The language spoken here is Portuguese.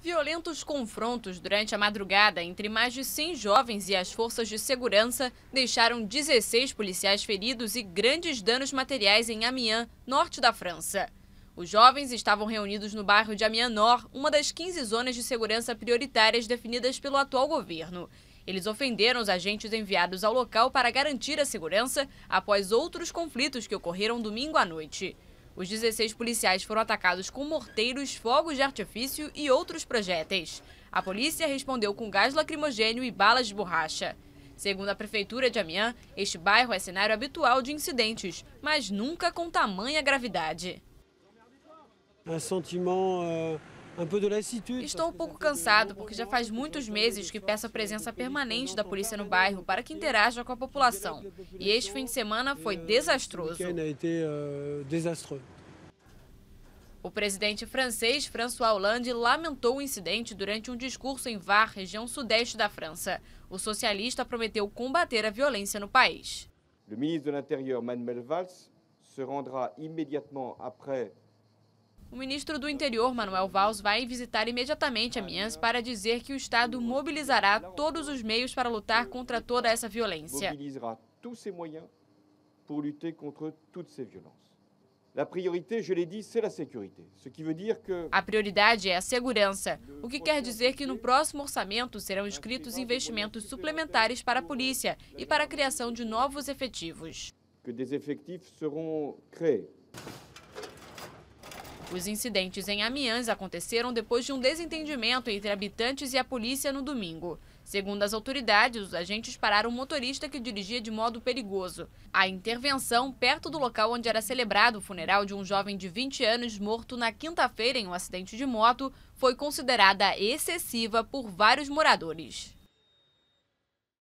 Violentos confrontos durante a madrugada entre mais de 100 jovens e as forças de segurança deixaram 16 policiais feridos e grandes danos materiais em Amiens, norte da França. Os jovens estavam reunidos no bairro de Amiens Nord, uma das 15 zonas de segurança prioritárias definidas pelo atual governo. Eles ofenderam os agentes enviados ao local para garantir a segurança após outros conflitos que ocorreram domingo à noite. Os 16 policiais foram atacados com morteiros, fogos de artifício e outros projéteis. A polícia respondeu com gás lacrimogênio e balas de borracha. Segundo a Prefeitura de Amiens, este bairro é cenário habitual de incidentes, mas nunca com tamanha gravidade. Um sentimento. Uh... Estou um pouco cansado porque já faz muitos meses que peço a presença permanente da polícia no bairro para que interaja com a população. E este fim de semana foi desastroso. Eh, o presidente francês François Hollande lamentou o incidente durante um discurso em Var, região sudeste da França. O socialista prometeu combater a violência no país. O ministro do Interior, Manuel Valls, se rendra imediatamente após o ministro do Interior, Manuel Valls, vai visitar imediatamente Amiens para dizer que o Estado mobilizará todos os meios para lutar contra toda essa violência. Mobilizará todos os meios para lutar contra todas essas violências. A prioridade é a segurança, o que quer dizer que no próximo orçamento serão escritos investimentos suplementares para a polícia e para a criação de novos efetivos. Que des efetivos serão criados. Os incidentes em Amiens aconteceram depois de um desentendimento entre habitantes e a polícia no domingo. Segundo as autoridades, os agentes pararam um motorista que dirigia de modo perigoso. A intervenção perto do local onde era celebrado o funeral de um jovem de 20 anos morto na quinta-feira em um acidente de moto foi considerada excessiva por vários moradores.